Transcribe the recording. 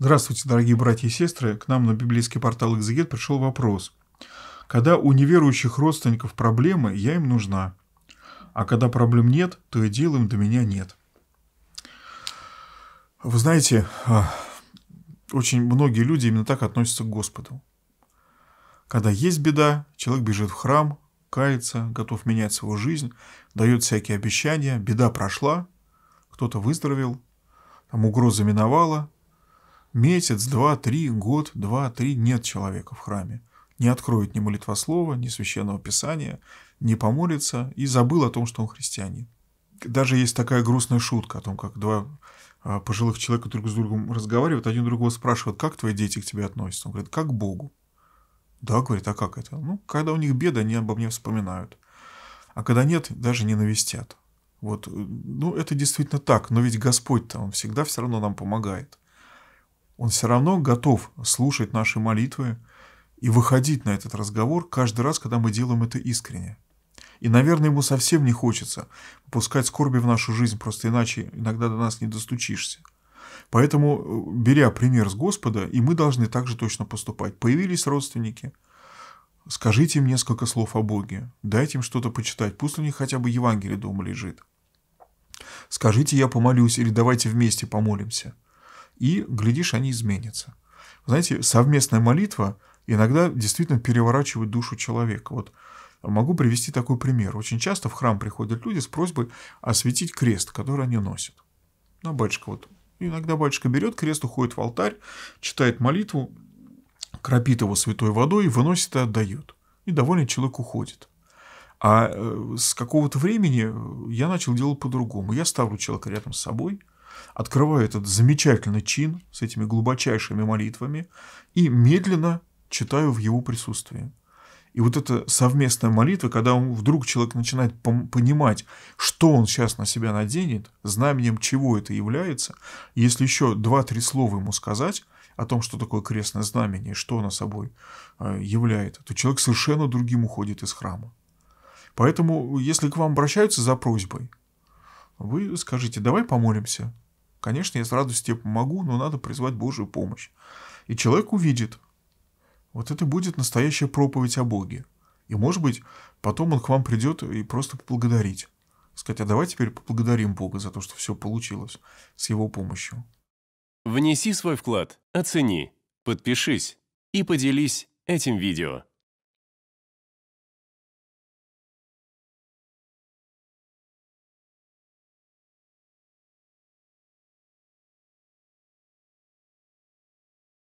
Здравствуйте, дорогие братья и сестры. К нам на библейский портал «Экзегет» пришел вопрос. Когда у неверующих родственников проблемы, я им нужна. А когда проблем нет, то и дел им до меня нет. Вы знаете, а, очень многие люди именно так относятся к Господу. Когда есть беда, человек бежит в храм, кается, готов менять свою жизнь, дает всякие обещания, беда прошла, кто-то выздоровел, там угроза миновала, Месяц, два, три, год, два, три нет человека в храме. Не откроет ни молитвослова, ни священного писания, не помолится и забыл о том, что он христианин. Даже есть такая грустная шутка о том, как два а, пожилых человека друг с другом разговаривают, один другого спрашивает, как твои дети к тебе относятся. Он говорит, как к Богу. Да, говорит, а как это? Ну, когда у них беда, они обо мне вспоминают. А когда нет, даже не навестят. Вот, э, ну, это действительно так, но ведь Господь-то, Он всегда все равно нам помогает. Он все равно готов слушать наши молитвы и выходить на этот разговор каждый раз, когда мы делаем это искренне. И, наверное, ему совсем не хочется пускать скорби в нашу жизнь, просто иначе иногда до нас не достучишься. Поэтому, э, беря пример с Господа, и мы должны также точно поступать. Появились родственники, скажите им несколько слов о Боге, дайте им что-то почитать, пусть у них хотя бы Евангелие дома лежит. Скажите, я помолюсь, или давайте вместе помолимся – и, глядишь, они изменятся. Знаете, совместная молитва иногда действительно переворачивает душу человека. Вот могу привести такой пример. Очень часто в храм приходят люди с просьбой осветить крест, который они носят. На ну, батюшка вот. Иногда батюшка берет крест, уходит в алтарь, читает молитву, кропит его святой водой, выносит и отдает. И довольный человек уходит. А э, с какого-то времени я начал делать по-другому. Я ставлю человека рядом с собой – открываю этот замечательный чин с этими глубочайшими молитвами и медленно читаю в его присутствии. И вот эта совместная молитва, когда он, вдруг человек начинает понимать, что он сейчас на себя наденет, знаменем чего это является, если еще два-три слова ему сказать о том, что такое крестное знамение что оно собой э, является, то человек совершенно другим уходит из храма. Поэтому, если к вам обращаются за просьбой, вы скажите, давай помолимся, Конечно, я с радостью тебе помогу, но надо призвать Божью помощь. И человек увидит. Вот это будет настоящая проповедь о Боге. И, может быть, потом он к вам придет и просто поблагодарить. Сказать, а давай теперь поблагодарим Бога за то, что все получилось с его помощью. Внеси свой вклад, оцени, подпишись и поделись этим видео.